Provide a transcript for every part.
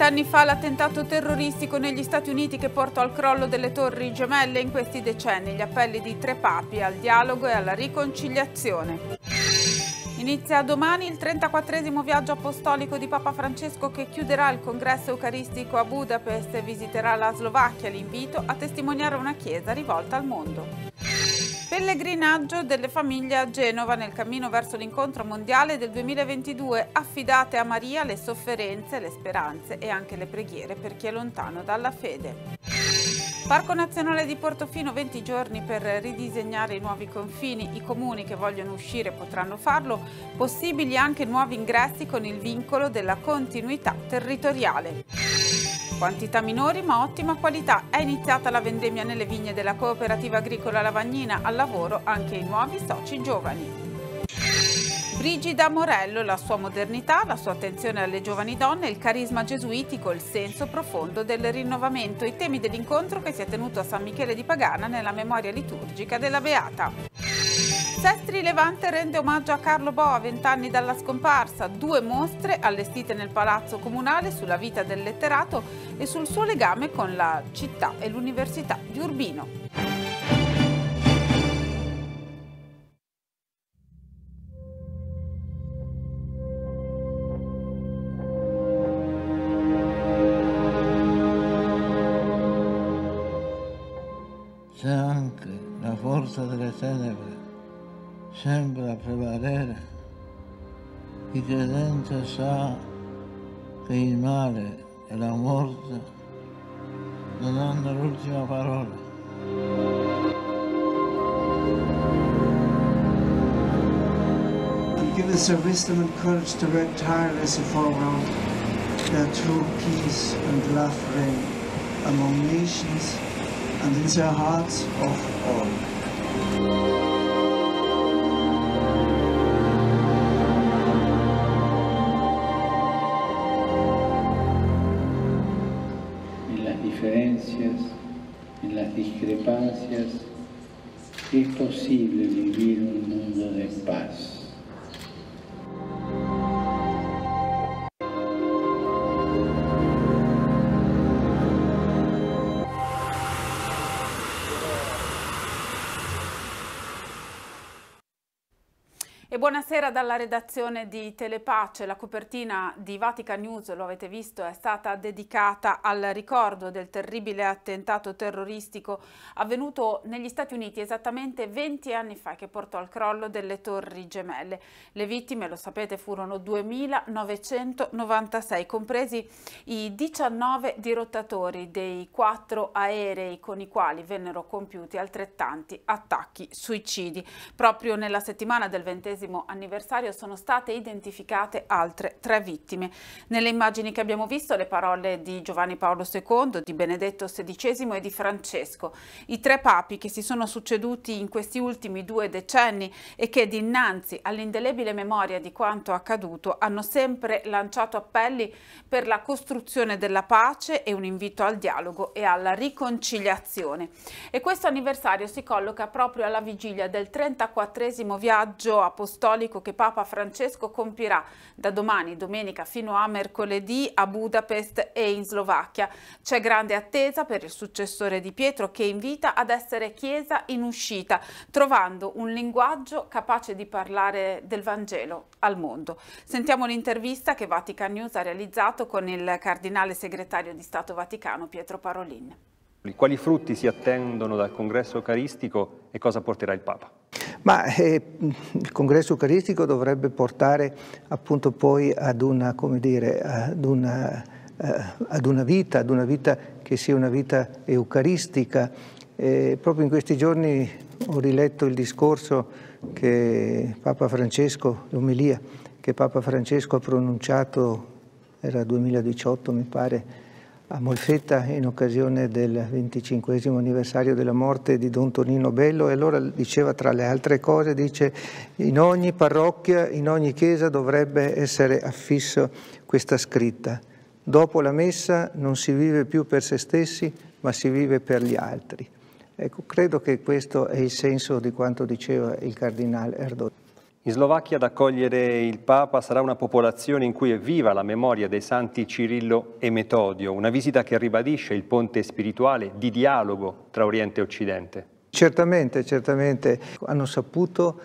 Vent'anni fa l'attentato terroristico negli Stati Uniti che portò al crollo delle torri gemelle in questi decenni, gli appelli di tre papi al dialogo e alla riconciliazione. Inizia domani il 34 viaggio apostolico di Papa Francesco che chiuderà il congresso eucaristico a Budapest e visiterà la Slovacchia, l'invito a testimoniare una chiesa rivolta al mondo. Pellegrinaggio delle famiglie a Genova nel cammino verso l'incontro mondiale del 2022. Affidate a Maria le sofferenze, le speranze e anche le preghiere per chi è lontano dalla fede. Parco Nazionale di Portofino 20 giorni per ridisegnare i nuovi confini, i comuni che vogliono uscire potranno farlo, possibili anche nuovi ingressi con il vincolo della continuità territoriale. Quantità minori ma ottima qualità. È iniziata la vendemmia nelle vigne della cooperativa agricola Lavagnina, al lavoro anche i nuovi soci giovani. Brigida Morello, la sua modernità, la sua attenzione alle giovani donne, il carisma gesuitico, il senso profondo del rinnovamento, i temi dell'incontro che si è tenuto a San Michele di Pagana nella memoria liturgica della Beata. Sestri Levante rende omaggio a Carlo Bo a vent'anni dalla scomparsa, due mostre allestite nel Palazzo Comunale sulla vita del letterato e sul suo legame con la città e l'Università di Urbino. c'è anche la forza delle tenebre sembra prevalere, sa che il male e la morte non hanno l'ultima parola. Give us the wisdom and courage to work tirelessly forward, that true peace and love reign among nations and in the hearts of all. es posible vivir un mundo de paz. buonasera dalla redazione di Telepace. La copertina di Vatican News, lo avete visto, è stata dedicata al ricordo del terribile attentato terroristico avvenuto negli Stati Uniti esattamente 20 anni fa che portò al crollo delle Torri Gemelle. Le vittime, lo sapete, furono 2.996, compresi i 19 dirottatori dei quattro aerei con i quali vennero compiuti altrettanti attacchi suicidi. Proprio nella settimana del ventesimo primo anniversario sono state identificate altre tre vittime. Nelle immagini che abbiamo visto le parole di Giovanni Paolo II, di Benedetto XVI e di Francesco, i tre papi che si sono succeduti in questi ultimi due decenni e che dinanzi all'indelebile memoria di quanto accaduto hanno sempre lanciato appelli per la costruzione della pace e un invito al dialogo e alla riconciliazione. E questo anniversario si colloca proprio alla vigilia del 34 viaggio apostolico apostolico che Papa Francesco compirà da domani, domenica, fino a mercoledì a Budapest e in Slovacchia. C'è grande attesa per il successore di Pietro che invita ad essere Chiesa in uscita, trovando un linguaggio capace di parlare del Vangelo al mondo. Sentiamo l'intervista che Vatican News ha realizzato con il cardinale segretario di Stato Vaticano Pietro Parolin. Quali frutti si attendono dal congresso eucaristico e cosa porterà il Papa? Ma eh, il congresso eucaristico dovrebbe portare appunto poi ad una, dire, ad, una, eh, ad una, vita, ad una vita che sia una vita eucaristica. Eh, proprio in questi giorni ho riletto il discorso che Papa Francesco, l'omelia che Papa Francesco ha pronunciato, era 2018 mi pare, a Molfetta in occasione del 25 anniversario della morte di Don Tonino Bello e allora diceva tra le altre cose, dice in ogni parrocchia, in ogni chiesa dovrebbe essere affisso questa scritta. Dopo la messa non si vive più per se stessi ma si vive per gli altri. Ecco, credo che questo è il senso di quanto diceva il cardinale Erdogan. In Slovacchia ad accogliere il Papa sarà una popolazione in cui è viva la memoria dei santi Cirillo e Metodio, una visita che ribadisce il ponte spirituale di dialogo tra Oriente e Occidente. Certamente, certamente. Hanno saputo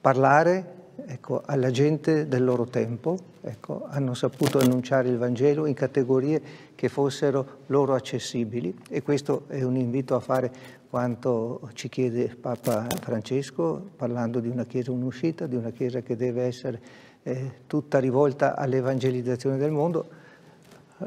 parlare ecco, alla gente del loro tempo, ecco, hanno saputo annunciare il Vangelo in categorie che fossero loro accessibili e questo è un invito a fare quanto ci chiede Papa Francesco parlando di una Chiesa un'uscita, di una Chiesa che deve essere eh, tutta rivolta all'evangelizzazione del mondo.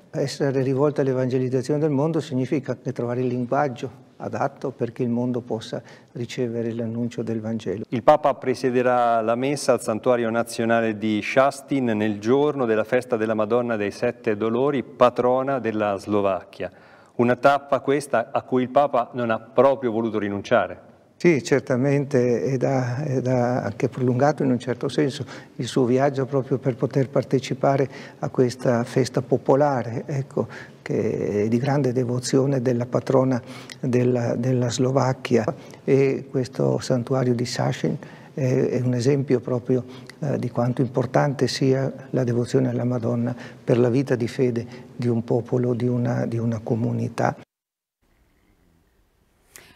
Essere rivolta all'evangelizzazione del mondo significa trovare il linguaggio, adatto perché il mondo possa ricevere l'annuncio del Vangelo. Il Papa presiederà la messa al santuario nazionale di Shastin nel giorno della festa della Madonna dei Sette Dolori, patrona della Slovacchia. Una tappa questa a cui il Papa non ha proprio voluto rinunciare. Sì, certamente ed ha, ed ha, anche prolungato in un certo senso il suo viaggio proprio per poter partecipare a questa festa popolare, ecco, che è di grande devozione della patrona della, della Slovacchia e questo santuario di Sashin è un esempio proprio eh, di quanto importante sia la devozione alla Madonna per la vita di fede di un popolo, di una, di una comunità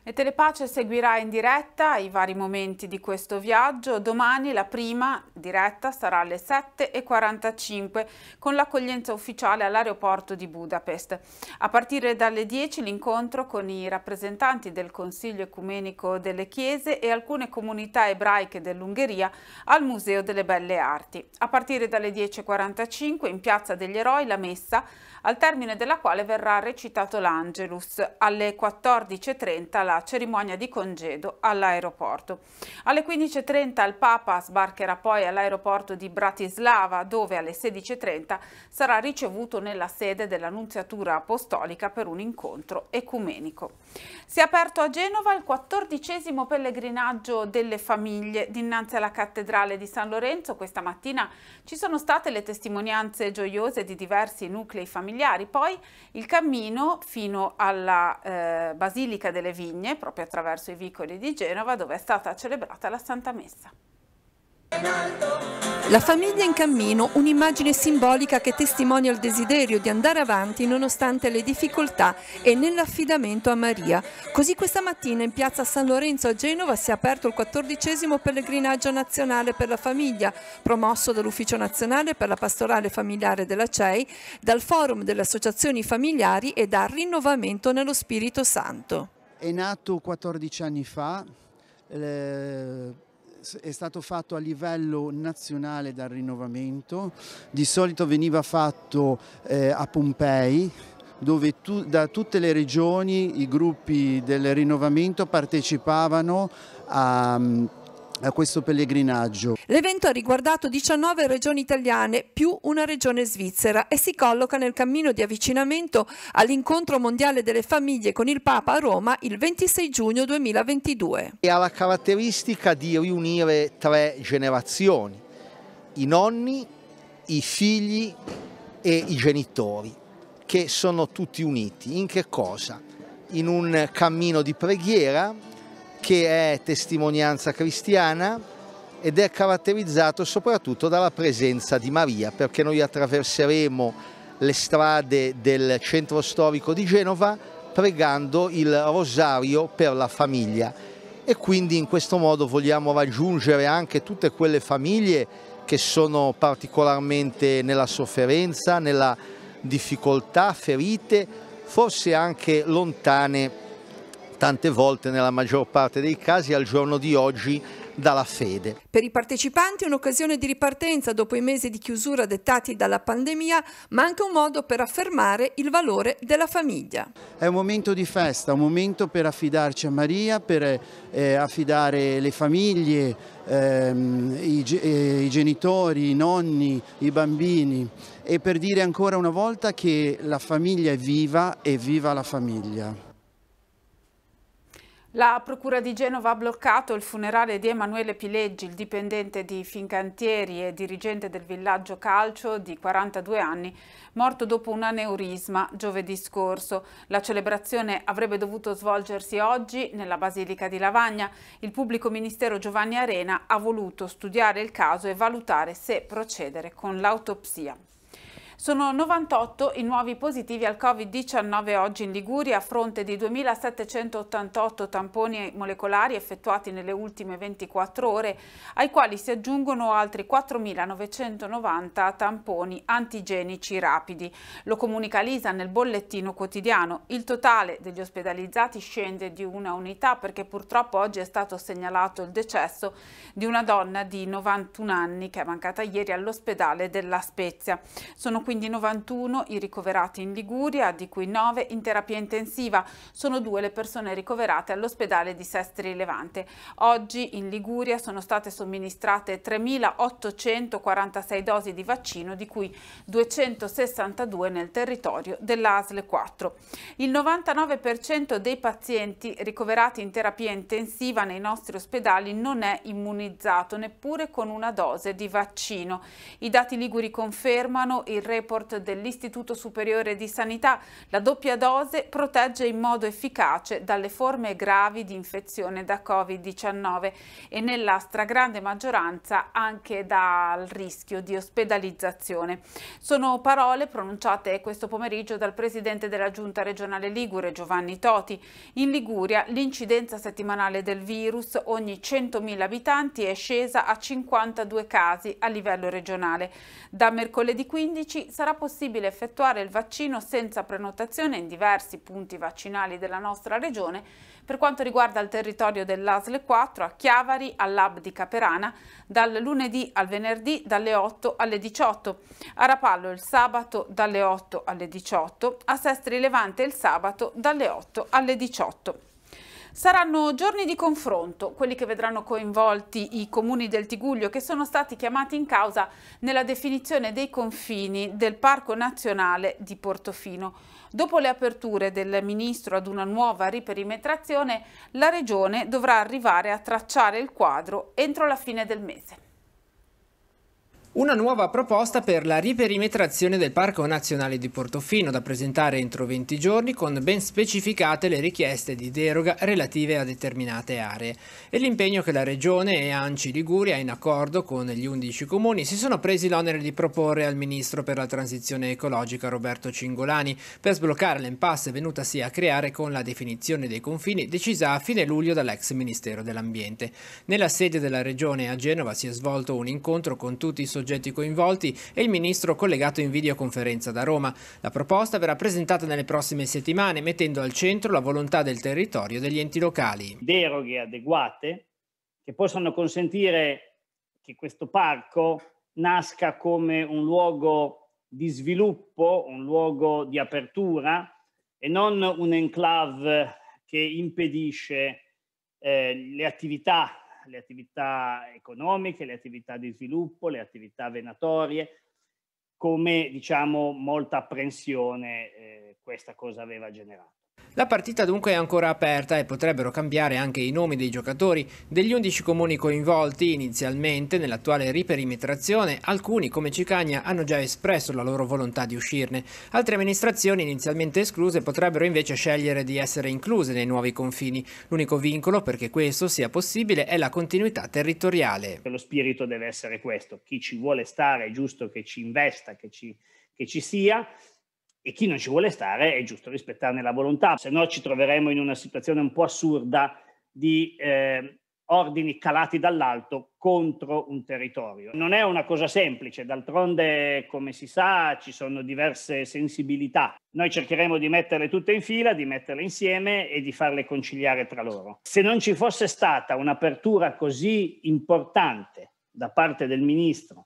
e Telepace seguirà in diretta i vari momenti di questo viaggio. Domani la prima diretta sarà alle 7.45 con l'accoglienza ufficiale all'aeroporto di Budapest. A partire dalle 10 l'incontro con i rappresentanti del Consiglio Ecumenico delle Chiese e alcune comunità ebraiche dell'Ungheria al Museo delle Belle Arti. A partire dalle 10.45 in Piazza degli Eroi la messa, al termine della quale verrà recitato l'Angelus. Alle 14.30 la cerimonia di congedo all'aeroporto. Alle 15.30 il Papa sbarcherà poi all'aeroporto di Bratislava dove alle 16.30 sarà ricevuto nella sede dell'Annunziatura Apostolica per un incontro ecumenico. Si è aperto a Genova il quattordicesimo pellegrinaggio delle famiglie dinanzi alla cattedrale di San Lorenzo. Questa mattina ci sono state le testimonianze gioiose di diversi nuclei familiari, poi il cammino fino alla eh, Basilica delle Vigne Bologna e proprio attraverso i vicoli di Genova dove è stata celebrata la Santa Messa. La famiglia in cammino, un'immagine simbolica che testimonia il desiderio di andare avanti nonostante le difficoltà e nell'affidamento a Maria. Così questa mattina in piazza San Lorenzo a Genova si è aperto il 14 pellegrinaggio nazionale per la famiglia, promosso dall'Ufficio Nazionale per la Pastorale Familiare della CEI, dal Forum delle Associazioni Familiari e dal Rinnovamento nello Spirito Santo. È nato 14 anni fa, eh, è stato fatto a livello nazionale dal rinnovamento, di solito veniva fatto eh, a Pompei, dove tu, da tutte le regioni i gruppi del rinnovamento partecipavano a a questo pellegrinaggio. L'evento ha riguardato 19 regioni italiane più una regione svizzera e si colloca nel cammino di avvicinamento all'incontro mondiale delle famiglie con il Papa a Roma il 26 giugno 2022. E ha la caratteristica di riunire tre generazioni, i nonni, i figli e i genitori, che sono tutti uniti. In che cosa? In un cammino di preghiera che è testimonianza cristiana ed è caratterizzato soprattutto dalla presenza di Maria, perché noi attraverseremo le strade del centro storico di Genova pregando il rosario per la famiglia e quindi in questo modo vogliamo raggiungere anche tutte quelle famiglie che sono particolarmente nella sofferenza, nella difficoltà, ferite, forse anche lontane tante volte nella maggior parte dei casi al giorno di oggi dalla fede. Per i partecipanti un'occasione di ripartenza dopo i mesi di chiusura dettati dalla pandemia, ma anche un modo per affermare il valore della famiglia. È un momento di festa, un momento per affidarci a Maria, per eh, affidare le famiglie, ehm, i, eh, i genitori, i nonni, i bambini e per dire ancora una volta che la famiglia è viva e viva la famiglia. La Procura di Genova ha bloccato il funerale di Emanuele Pileggi, il dipendente di Fincantieri e dirigente del villaggio Calcio di 42 anni, morto dopo un aneurisma giovedì scorso. La celebrazione avrebbe dovuto svolgersi oggi nella Basilica di Lavagna. Il pubblico ministero Giovanni Arena ha voluto studiare il caso e valutare se procedere con l'autopsia. Sono 98 i nuovi positivi al Covid-19 oggi in Liguria a fronte di 2.788 tamponi molecolari effettuati nelle ultime 24 ore, ai quali si aggiungono altri 4.990 tamponi antigenici rapidi. Lo comunica l'ISA nel bollettino quotidiano. Il totale degli ospedalizzati scende di una unità perché purtroppo oggi è stato segnalato il decesso di una donna di 91 anni che è mancata ieri all'ospedale della Spezia. Sono quindi 91 i ricoverati in Liguria, di cui 9 in terapia intensiva. Sono due le persone ricoverate all'ospedale di Sestri Levante. Oggi in Liguria sono state somministrate 3.846 dosi di vaccino, di cui 262 nel territorio dell'ASL 4. Il 99% dei pazienti ricoverati in terapia intensiva nei nostri ospedali non è immunizzato neppure con una dose di vaccino. I dati liguri confermano il re report dell'Istituto Superiore di Sanità, la doppia dose protegge in modo efficace dalle forme gravi di infezione da Covid-19 e nella stragrande maggioranza anche dal rischio di ospedalizzazione. Sono parole pronunciate questo pomeriggio dal Presidente della Giunta regionale Ligure, Giovanni Toti. In Liguria l'incidenza settimanale del virus ogni 100.000 abitanti è scesa a 52 casi a livello regionale. Da mercoledì 15 sarà possibile effettuare il vaccino senza prenotazione in diversi punti vaccinali della nostra regione per quanto riguarda il territorio dell'ASL 4 a Chiavari all'Hub di Caperana dal lunedì al venerdì dalle 8 alle 18, a Rapallo il sabato dalle 8 alle 18, a Sestri Levante il sabato dalle 8 alle 18. Saranno giorni di confronto, quelli che vedranno coinvolti i comuni del Tiguglio che sono stati chiamati in causa nella definizione dei confini del Parco Nazionale di Portofino. Dopo le aperture del Ministro ad una nuova riperimetrazione, la Regione dovrà arrivare a tracciare il quadro entro la fine del mese. Una nuova proposta per la riperimetrazione del Parco Nazionale di Portofino da presentare entro 20 giorni con ben specificate le richieste di deroga relative a determinate aree e l'impegno che la Regione e Anci Liguria in accordo con gli 11 comuni si sono presi l'onere di proporre al Ministro per la Transizione Ecologica Roberto Cingolani per sbloccare l'impasse venutasi a creare con la definizione dei confini decisa a fine luglio dall'ex Ministero dell'Ambiente. Nella sede della Regione a Genova si è svolto un incontro con tutti i soggetti soggetti coinvolti e il ministro collegato in videoconferenza da Roma. La proposta verrà presentata nelle prossime settimane mettendo al centro la volontà del territorio degli enti locali. Deroghe adeguate che possano consentire che questo parco nasca come un luogo di sviluppo, un luogo di apertura e non un enclave che impedisce eh, le attività le attività economiche, le attività di sviluppo, le attività venatorie, come diciamo molta apprensione eh, questa cosa aveva generato. La partita dunque è ancora aperta e potrebbero cambiare anche i nomi dei giocatori degli 11 comuni coinvolti inizialmente nell'attuale riperimetrazione, alcuni come Cicagna hanno già espresso la loro volontà di uscirne, altre amministrazioni inizialmente escluse potrebbero invece scegliere di essere incluse nei nuovi confini, l'unico vincolo perché questo sia possibile è la continuità territoriale. Lo spirito deve essere questo, chi ci vuole stare è giusto che ci investa, che ci, che ci sia, e chi non ci vuole stare è giusto rispettarne la volontà, se no ci troveremo in una situazione un po' assurda di eh, ordini calati dall'alto contro un territorio. Non è una cosa semplice, d'altronde come si sa ci sono diverse sensibilità. Noi cercheremo di metterle tutte in fila, di metterle insieme e di farle conciliare tra loro. Se non ci fosse stata un'apertura così importante da parte del ministro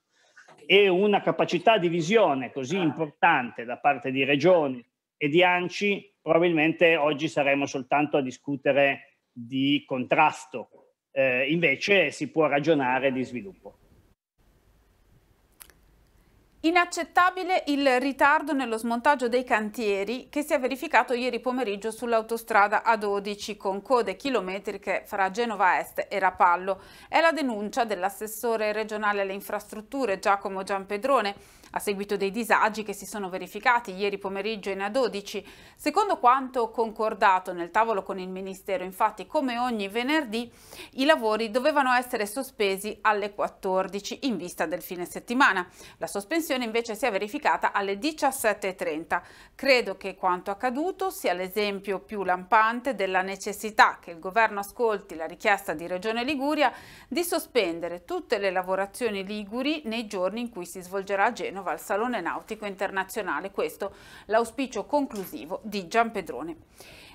e una capacità di visione così ah. importante da parte di regioni e di ANCI, probabilmente oggi saremo soltanto a discutere di contrasto, eh, invece si può ragionare di sviluppo. Inaccettabile il ritardo nello smontaggio dei cantieri che si è verificato ieri pomeriggio sull'autostrada A12 con code chilometriche fra Genova Est e Rapallo. È la denuncia dell'assessore regionale alle infrastrutture Giacomo Giampedrone a seguito dei disagi che si sono verificati ieri pomeriggio in A12. Secondo quanto concordato nel tavolo con il Ministero, infatti, come ogni venerdì, i lavori dovevano essere sospesi alle 14 in vista del fine settimana. La sospensione invece si è verificata alle 17.30. Credo che quanto accaduto sia l'esempio più lampante della necessità che il governo ascolti la richiesta di Regione Liguria di sospendere tutte le lavorazioni liguri nei giorni in cui si svolgerà a Genova Genova al Salone Nautico Internazionale, questo l'auspicio conclusivo di Gian Pedrone.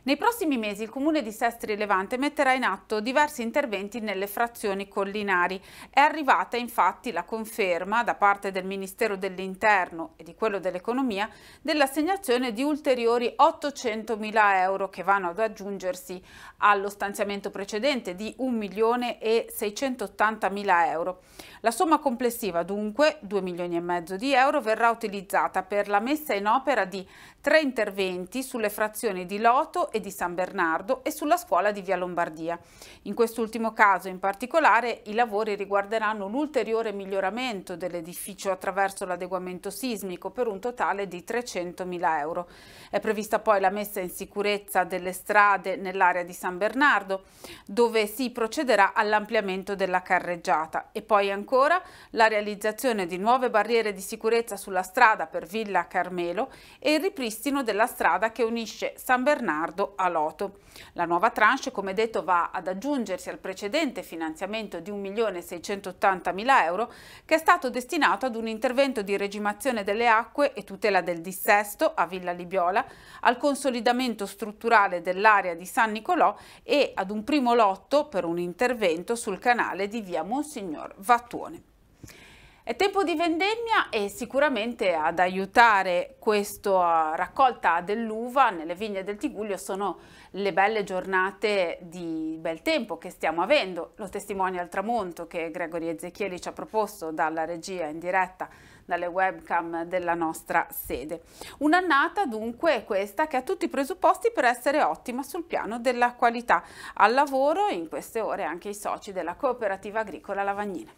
Nei prossimi mesi il Comune di Sestri Levante metterà in atto diversi interventi nelle frazioni collinari. È arrivata infatti la conferma da parte del Ministero dell'Interno e di quello dell'Economia dell'assegnazione di ulteriori 800 mila euro che vanno ad aggiungersi allo stanziamento precedente di 1 milione e 680 mila euro. La somma complessiva dunque, 2 milioni e mezzo di euro, verrà utilizzata per la messa in opera di tre interventi sulle frazioni di Loto e di San Bernardo e sulla scuola di Via Lombardia. In quest'ultimo caso in particolare i lavori riguarderanno l'ulteriore miglioramento dell'edificio attraverso l'adeguamento sismico per un totale di 300.000 euro. È prevista poi la messa in sicurezza delle strade nell'area di San Bernardo dove si procederà all'ampliamento della carreggiata e poi ancora la realizzazione di nuove barriere di sicurezza sulla strada per Villa Carmelo e il ripristino della strada che unisce San Bernardo miliardo a loto. La nuova tranche, come detto, va ad aggiungersi al precedente finanziamento di 1.680.000 euro che è stato destinato ad un intervento di regimazione delle acque e tutela del dissesto a Villa Libiola, al consolidamento strutturale dell'area di San Nicolò e ad un primo lotto per un intervento sul canale di via Monsignor Vattuone. È tempo di vendemmia e sicuramente ad aiutare questa eh, raccolta dell'uva nelle vigne del Tiguglio sono le belle giornate di bel tempo che stiamo avendo. Lo testimonia il tramonto che Gregory Ezechieli ci ha proposto dalla regia in diretta dalle webcam della nostra sede. Un'annata dunque questa che ha tutti i presupposti per essere ottima sul piano della qualità. Al lavoro in queste ore anche i soci della cooperativa agricola Lavagnina.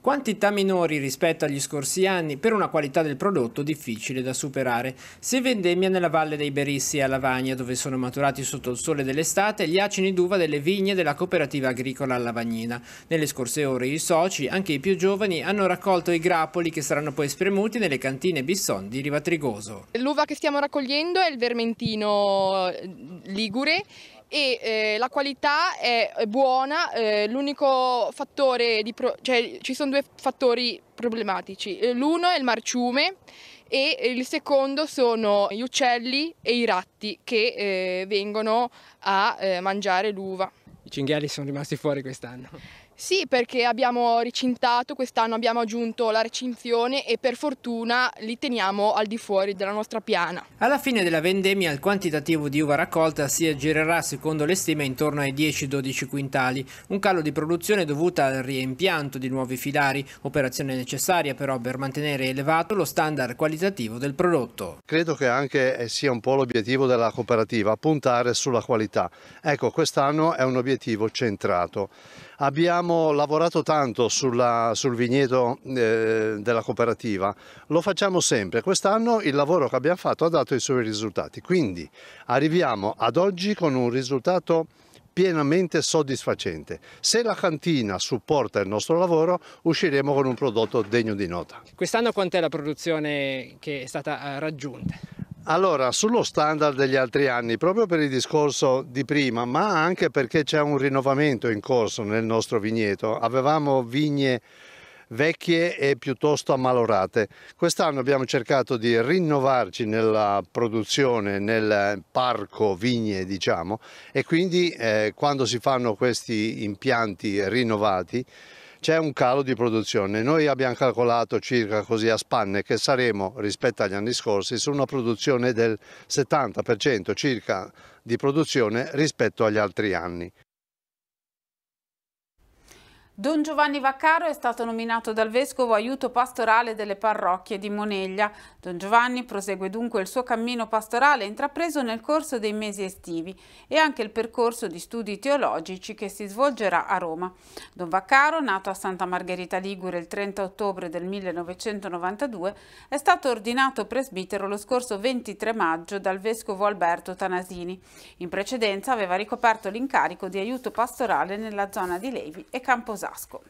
Quantità minori rispetto agli scorsi anni per una qualità del prodotto difficile da superare. Si vendemmia nella valle dei Berissi e a Lavagna, dove sono maturati sotto il sole dell'estate gli acini d'uva delle vigne della cooperativa agricola Lavagnina. Nelle scorse ore i soci, anche i più giovani, hanno raccolto i grappoli che saranno poi spremuti nelle cantine Bisson di Rivatrigoso. L'uva che stiamo raccogliendo è il vermentino eh, ligure e eh, la qualità è, è buona, eh, l'unico fattore, di pro, cioè ci sono due fattori problematici, eh, l'uno è il marciume e eh, il secondo sono gli uccelli e i ratti che eh, vengono a eh, mangiare l'uva. I cinghiali sono rimasti fuori quest'anno. Sì, perché abbiamo ricintato, quest'anno abbiamo aggiunto la recinzione e per fortuna li teniamo al di fuori della nostra piana. Alla fine della vendemmia il quantitativo di uva raccolta si aggirerà secondo le stime intorno ai 10-12 quintali, un calo di produzione dovuto al riempianto di nuovi filari, operazione necessaria però per mantenere elevato lo standard qualitativo del prodotto. Credo che anche eh, sia un po' l'obiettivo della cooperativa, puntare sulla qualità. Ecco, quest'anno è un obiettivo centrato. Abbiamo lavorato tanto sulla, sul vigneto eh, della cooperativa, lo facciamo sempre. Quest'anno il lavoro che abbiamo fatto ha dato i suoi risultati, quindi arriviamo ad oggi con un risultato pienamente soddisfacente. Se la cantina supporta il nostro lavoro usciremo con un prodotto degno di nota. Quest'anno quant'è la produzione che è stata eh, raggiunta? Allora, sullo standard degli altri anni, proprio per il discorso di prima, ma anche perché c'è un rinnovamento in corso nel nostro vigneto. Avevamo vigne vecchie e piuttosto ammalorate. Quest'anno abbiamo cercato di rinnovarci nella produzione, nel parco vigne diciamo e quindi eh, quando si fanno questi impianti rinnovati c'è un calo di produzione. Noi abbiamo calcolato circa così a spanne che saremo rispetto agli anni scorsi su una produzione del 70% circa di produzione rispetto agli altri anni. Don Giovanni Vaccaro è stato nominato dal Vescovo aiuto pastorale delle parrocchie di Moneglia. Don Giovanni prosegue dunque il suo cammino pastorale intrapreso nel corso dei mesi estivi e anche il percorso di studi teologici che si svolgerà a Roma. Don Vaccaro, nato a Santa Margherita Ligure il 30 ottobre del 1992, è stato ordinato presbitero lo scorso 23 maggio dal Vescovo Alberto Tanasini. In precedenza aveva ricoperto l'incarico di aiuto pastorale nella zona di Levi e Camposano. Vasco.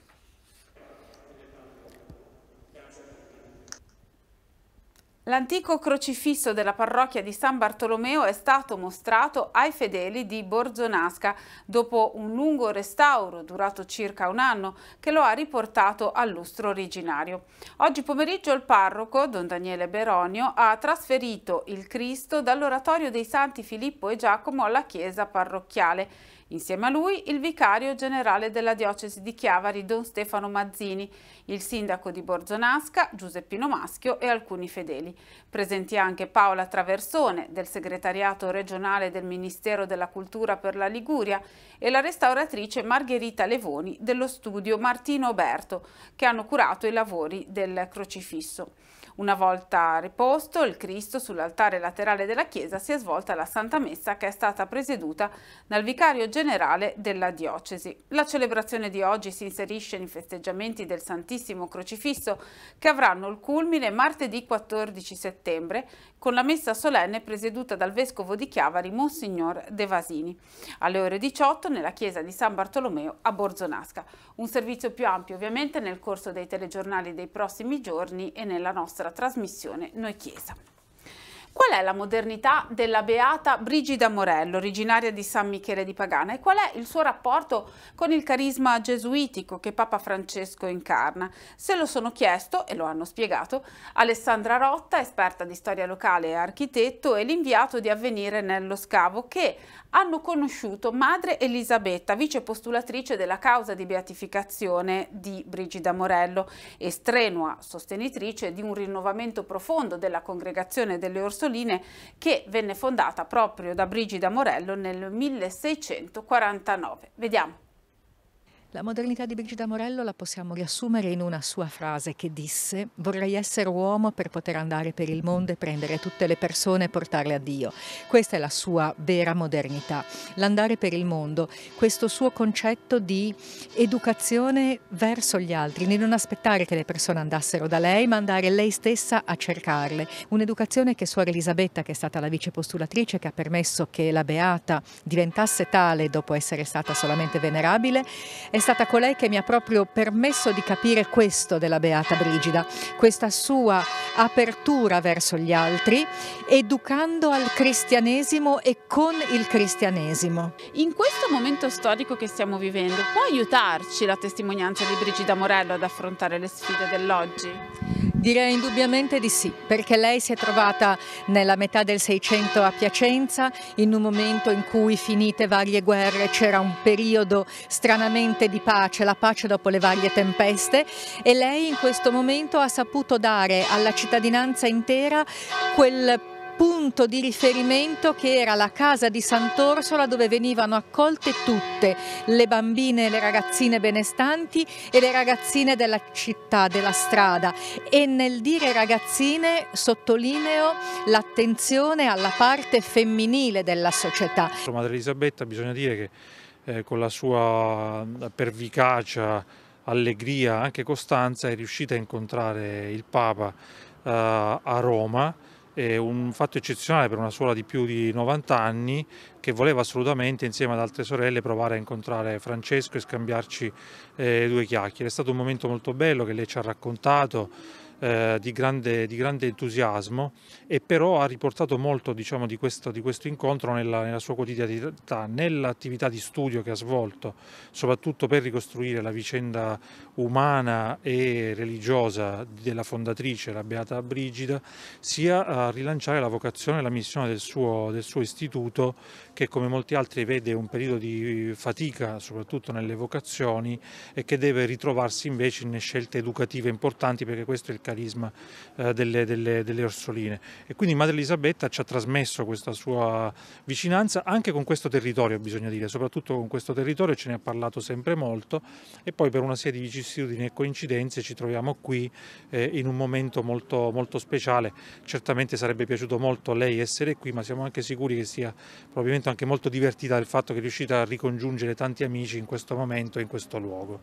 L'antico crocifisso della parrocchia di San Bartolomeo è stato mostrato ai fedeli di Borzonasca dopo un lungo restauro durato circa un anno che lo ha riportato al lustro originario. Oggi pomeriggio il parroco, don Daniele Beronio, ha trasferito il Cristo dall'oratorio dei Santi Filippo e Giacomo alla chiesa parrocchiale Insieme a lui il vicario generale della diocesi di Chiavari Don Stefano Mazzini, il sindaco di Borgionasca, Giuseppino Maschio e alcuni fedeli. Presenti anche Paola Traversone del segretariato regionale del Ministero della Cultura per la Liguria e la restauratrice Margherita Levoni dello studio Martino Oberto che hanno curato i lavori del crocifisso. Una volta riposto il Cristo sull'altare laterale della chiesa si è svolta la Santa Messa che è stata presieduta dal vicario generale della diocesi. La celebrazione di oggi si inserisce nei festeggiamenti del Santissimo Crocifisso che avranno il culmine martedì 14 settembre con la messa solenne presieduta dal vescovo di Chiavari Monsignor De Vasini alle ore 18 nella chiesa di San Bartolomeo a Borzonasca. Un servizio più ampio ovviamente nel corso dei telegiornali dei prossimi giorni e nella nostra trasmissione Noi Chiesa. Qual è la modernità della beata Brigida Morello, originaria di San Michele di Pagana, e qual è il suo rapporto con il carisma gesuitico che Papa Francesco incarna? Se lo sono chiesto, e lo hanno spiegato, Alessandra Rotta, esperta di storia locale e architetto, e l'inviato di Avvenire nello Scavo, che hanno conosciuto madre Elisabetta, vice postulatrice della causa di beatificazione di Brigida Morello estrenua sostenitrice di un rinnovamento profondo della congregazione delle Orsine Costoline che venne fondata proprio da Brigida Morello nel 1649. Vediamo. La modernità di Brigida Morello la possiamo riassumere in una sua frase che disse vorrei essere uomo per poter andare per il mondo e prendere tutte le persone e portarle a Dio. Questa è la sua vera modernità, l'andare per il mondo, questo suo concetto di educazione verso gli altri, di non aspettare che le persone andassero da lei ma andare lei stessa a cercarle. Un'educazione che Suora Elisabetta, che è stata la vice postulatrice, che ha permesso che la Beata diventasse tale dopo essere stata solamente venerabile, è stata colei che mi ha proprio permesso di capire questo della Beata Brigida, questa sua apertura verso gli altri, educando al cristianesimo e con il cristianesimo. In questo momento storico che stiamo vivendo, può aiutarci la testimonianza di Brigida Morello ad affrontare le sfide dell'oggi? Direi indubbiamente di sì, perché lei si è trovata nella metà del Seicento a Piacenza, in un momento in cui finite varie guerre c'era un periodo stranamente di pace, la pace dopo le varie tempeste, e lei in questo momento ha saputo dare alla cittadinanza intera quel punto di riferimento che era la casa di Sant'Orsola dove venivano accolte tutte le bambine e le ragazzine benestanti e le ragazzine della città, della strada e nel dire ragazzine sottolineo l'attenzione alla parte femminile della società. Madre Elisabetta bisogna dire che eh, con la sua eh, pervicacia, allegria, anche costanza è riuscita a incontrare il Papa eh, a Roma è un fatto eccezionale per una suora di più di 90 anni che voleva assolutamente insieme ad altre sorelle provare a incontrare Francesco e scambiarci eh, due chiacchiere. È stato un momento molto bello che lei ci ha raccontato eh, di, grande, di, grande, entusiasmo e però ha riportato molto diciamo, di, questo, di, questo, incontro nella, nella sua quotidianità, nell'attività di studio che ha svolto, soprattutto per ricostruire la vicenda umana e religiosa della fondatrice, la Beata Brigida, sia a rilanciare la vocazione e la missione del suo, del suo istituto che come molti altri vede un periodo di fatica, soprattutto nelle vocazioni, e che deve ritrovarsi invece in scelte educative importanti perché questo è il caso carisma eh, delle, delle, delle, orsoline. E quindi Madre Elisabetta ci ha trasmesso questa sua vicinanza anche con questo territorio, bisogna dire, soprattutto con questo territorio ce ne ha parlato sempre molto e poi per una serie di vicissitudini e coincidenze ci troviamo qui eh, in un momento molto, molto speciale. Certamente sarebbe piaciuto molto a lei essere qui, ma siamo anche sicuri che sia probabilmente anche molto divertita del fatto che è riuscita a ricongiungere tanti amici in questo momento e in questo luogo.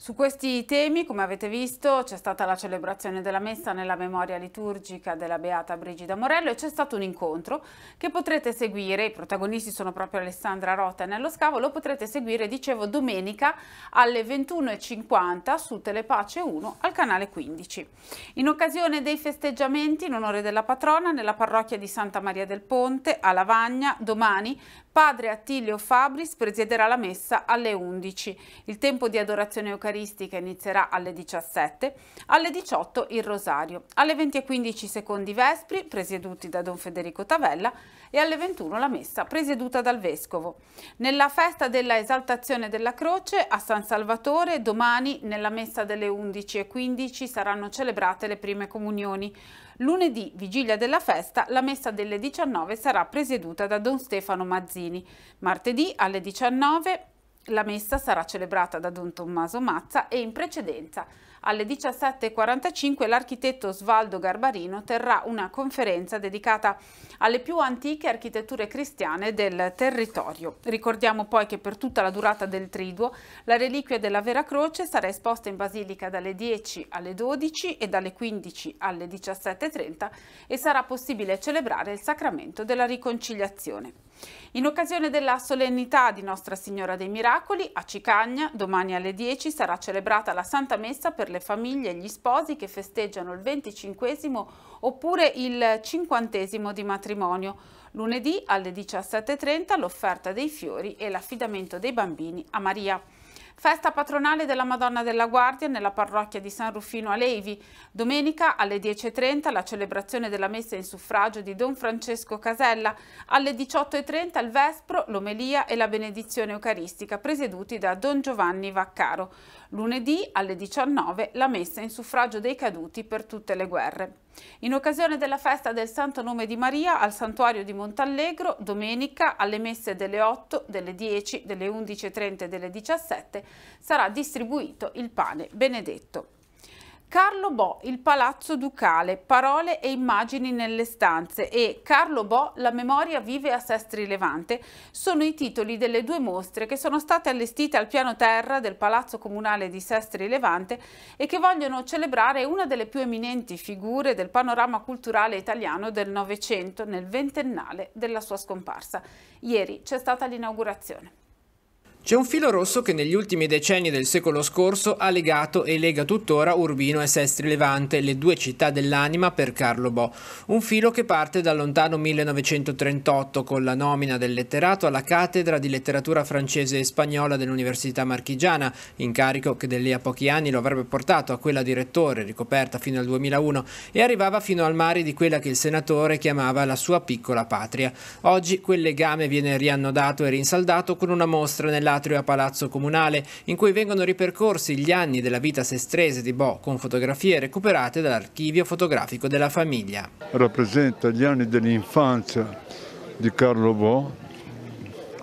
Su questi temi, come avete visto, c'è stata la celebrazione della messa nella memoria liturgica della Beata Brigida Morello e c'è stato un incontro che potrete seguire, i protagonisti sono proprio Alessandra Rota e Nello Scavo, lo potrete seguire, dicevo, domenica alle 21.50 su Telepace 1 al canale 15. In occasione dei festeggiamenti in onore della patrona nella parrocchia di Santa Maria del Ponte a Lavagna, domani Padre Attilio Fabris presiederà la messa alle 11. Il tempo di adorazione eucaristica inizierà alle 17, alle 18 il rosario, alle 20.15 i secondi vespri presieduti da Don Federico Tavella e alle 21 la messa presieduta dal Vescovo. Nella festa della esaltazione della croce a San Salvatore domani nella messa delle 11.15 saranno celebrate le prime comunioni. Lunedì, vigilia della festa, la messa delle 19 sarà presieduta da Don Stefano Mazzini. Martedì alle 19 la messa sarà celebrata da Don Tommaso Mazza e in precedenza alle 17.45 l'architetto Svaldo Garbarino terrà una conferenza dedicata alle più antiche architetture cristiane del territorio. Ricordiamo poi che per tutta la durata del Triduo la reliquia della Vera Croce sarà esposta in Basilica dalle 10 alle 12 e dalle 15 alle 17.30 e sarà possibile celebrare il sacramento della riconciliazione. In occasione della solennità di Nostra Signora dei Miracoli, a Cicagna, domani alle 10 sarà celebrata la Santa Messa per per le famiglie e gli sposi che festeggiano il 25 oppure il 50 di matrimonio. Lunedì alle 17.30 l'offerta dei fiori e l'affidamento dei bambini a Maria. Festa patronale della Madonna della Guardia nella parrocchia di San Rufino a Levi. Domenica alle 10.30 la celebrazione della messa in suffragio di Don Francesco Casella. Alle 18.30 il Vespro, l'Omelia e la benedizione eucaristica presieduti da Don Giovanni Vaccaro. Lunedì alle 19 la messa in suffragio dei caduti per tutte le guerre. In occasione della festa del Santo Nome di Maria al santuario di Montallegro, domenica alle messe delle 8, delle 10, delle 11.30 e delle 17 sarà distribuito il pane benedetto. Carlo Bo, il palazzo ducale, parole e immagini nelle stanze e Carlo Bo, la memoria vive a Sestri Levante sono i titoli delle due mostre che sono state allestite al piano terra del Palazzo Comunale di Sestri Levante e che vogliono celebrare una delle più eminenti figure del panorama culturale italiano del Novecento nel ventennale della sua scomparsa. Ieri c'è stata l'inaugurazione. C'è un filo rosso che negli ultimi decenni del secolo scorso ha legato e lega tuttora Urbino e Sestri Levante, le due città dell'anima per Carlo Bo. Un filo che parte dal lontano 1938 con la nomina del letterato alla cattedra di letteratura francese e spagnola dell'Università Marchigiana, incarico che da lì a pochi anni lo avrebbe portato a quella direttore, ricoperta fino al 2001, e arrivava fino al mare di quella che il senatore chiamava la sua piccola patria. Oggi quel legame viene riannodato e rinsaldato con una mostra nell'atto atrio a Palazzo Comunale, in cui vengono ripercorsi gli anni della vita sestrese di Bo con fotografie recuperate dall'archivio fotografico della famiglia. Rappresenta gli anni dell'infanzia di Carlo Bo,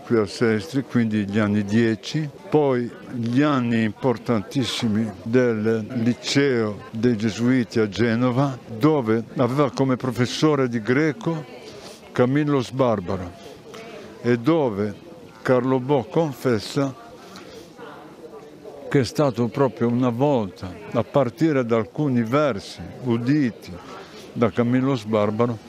qui a Sestri, quindi gli anni 10, poi gli anni importantissimi del liceo dei Gesuiti a Genova, dove aveva come professore di greco Camillo Sbarbaro e dove Carlo Bo confessa che è stato proprio una volta, a partire da alcuni versi uditi da Camillo Sbarbaro,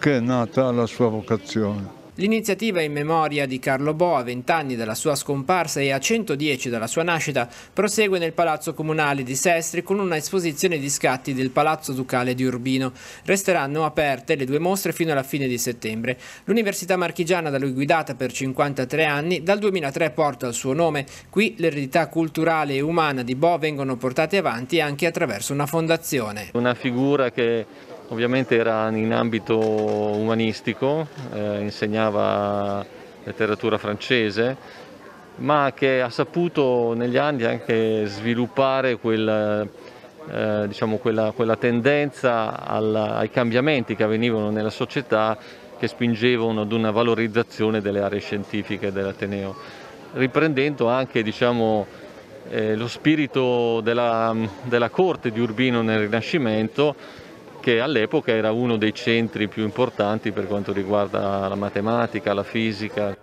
che è nata la sua vocazione. L'iniziativa in memoria di Carlo Bo a 20 anni dalla sua scomparsa e a 110 dalla sua nascita prosegue nel Palazzo Comunale di Sestri con una esposizione di scatti del Palazzo Ducale di Urbino. Resteranno aperte le due mostre fino alla fine di settembre. L'Università Marchigiana, da lui guidata per 53 anni, dal 2003 porta il suo nome. Qui l'eredità culturale e umana di Bo vengono portate avanti anche attraverso una fondazione. Una figura che Ovviamente era in ambito umanistico, eh, insegnava letteratura francese, ma che ha saputo negli anni anche sviluppare quel, eh, diciamo quella, quella, tendenza alla, ai cambiamenti che avvenivano nella società che spingevano ad una valorizzazione delle aree scientifiche dell'Ateneo, riprendendo anche diciamo, eh, lo spirito della, della corte di Urbino nel Rinascimento che all'epoca era uno dei centri più importanti per quanto riguarda la matematica, la fisica.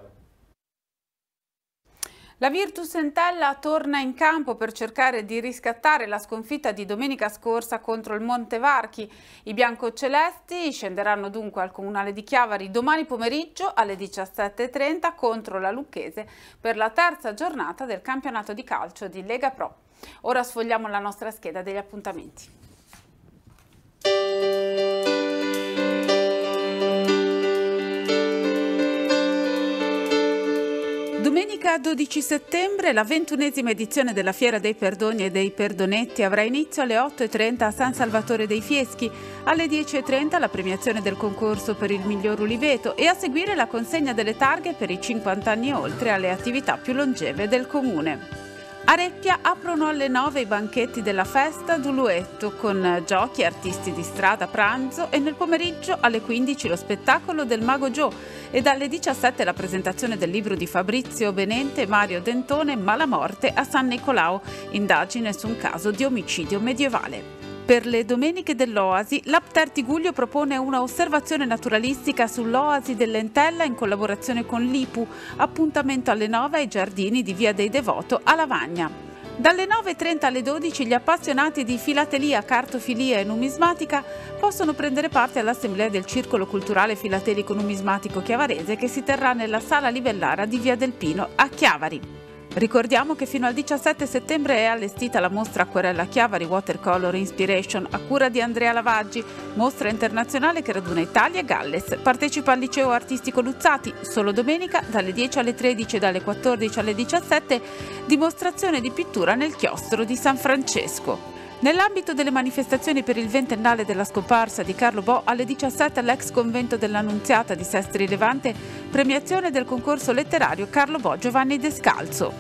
La Virtus Entella torna in campo per cercare di riscattare la sconfitta di domenica scorsa contro il Montevarchi. I biancocelesti scenderanno dunque al Comunale di Chiavari domani pomeriggio alle 17.30 contro la Lucchese per la terza giornata del campionato di calcio di Lega Pro. Ora sfogliamo la nostra scheda degli appuntamenti. Domenica 12 settembre la ventunesima edizione della Fiera dei Perdoni e dei Perdonetti avrà inizio alle 8.30 a San Salvatore dei Fieschi, alle 10.30 la premiazione del concorso per il miglior uliveto e a seguire la consegna delle targhe per i 50 anni oltre alle attività più longeve del comune. A Recchia aprono alle 9 i banchetti della festa Duluetto con giochi, artisti di strada, pranzo e nel pomeriggio alle 15 lo spettacolo del Mago Gio e dalle 17 la presentazione del libro di Fabrizio Benente Mario Dentone Malamorte a San Nicolao, indagine su un caso di omicidio medievale. Per le domeniche dell'Oasi, l'Aptar Tiguglio propone una osservazione naturalistica sull'Oasi dell'Entella in collaborazione con l'IPU, appuntamento alle 9 ai giardini di Via dei Devoto a Lavagna. Dalle 9.30 alle 12 gli appassionati di filatelia, cartofilia e numismatica possono prendere parte all'assemblea del Circolo Culturale Filatelico Numismatico Chiavarese che si terrà nella Sala Livellara di Via del Pino a Chiavari. Ricordiamo che fino al 17 settembre è allestita la mostra Acquarella Chiavari Watercolor Inspiration a cura di Andrea Lavaggi, mostra internazionale che raduna Italia e Galles. Partecipa al liceo artistico Luzzati solo domenica dalle 10 alle 13 e dalle 14 alle 17 dimostrazione di pittura nel chiostro di San Francesco. Nell'ambito delle manifestazioni per il ventennale della scomparsa di Carlo Bo, alle 17 all'ex convento dell'Annunziata di Sestri Levante, premiazione del concorso letterario Carlo Bo Giovanni Descalzo.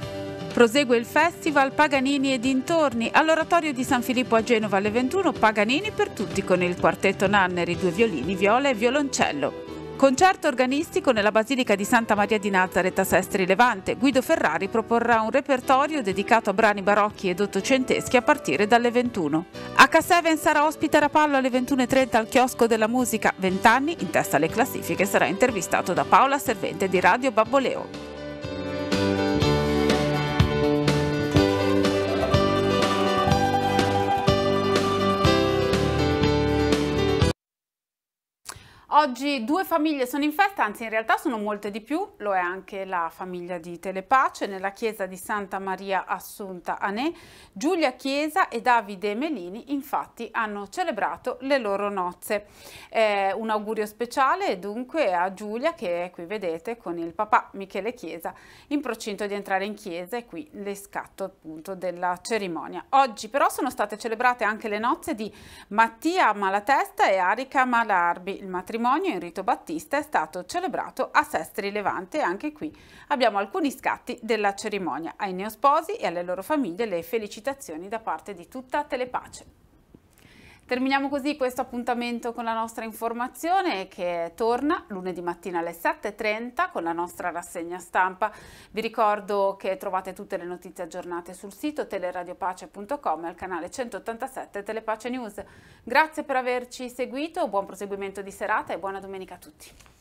Prosegue il festival Paganini e dintorni. All'oratorio di San Filippo a Genova alle 21 Paganini per tutti con il quartetto Nanneri, due violini, viola e violoncello. Concerto organistico nella Basilica di Santa Maria di Nazareth a Sestri Levante. Guido Ferrari proporrà un repertorio dedicato a brani barocchi ed ottocenteschi a partire dalle 21. H7 sarà ospite a Rapallo alle 21.30 al chiosco della musica. 20 anni in testa alle classifiche sarà intervistato da Paola Servente di Radio Babboleo. Oggi due famiglie sono in festa, anzi in realtà sono molte di più, lo è anche la famiglia di Telepace nella chiesa di Santa Maria Assunta a Ne. Giulia Chiesa e Davide Melini infatti hanno celebrato le loro nozze. Eh, un augurio speciale dunque a Giulia che è qui vedete con il papà Michele Chiesa in procinto di entrare in chiesa e qui le scatto appunto della cerimonia. Oggi però sono state celebrate anche le nozze di Mattia Malatesta e Arica Malarbi, il matrimonio matrimonio in rito battista è stato celebrato a Sestri Levante e anche qui abbiamo alcuni scatti della cerimonia. Ai neosposi e alle loro famiglie le felicitazioni da parte di tutta Telepace. Terminiamo così questo appuntamento con la nostra informazione che torna lunedì mattina alle 7.30 con la nostra rassegna stampa. Vi ricordo che trovate tutte le notizie aggiornate sul sito teleradiopace.com e al canale 187 Telepace News. Grazie per averci seguito, buon proseguimento di serata e buona domenica a tutti.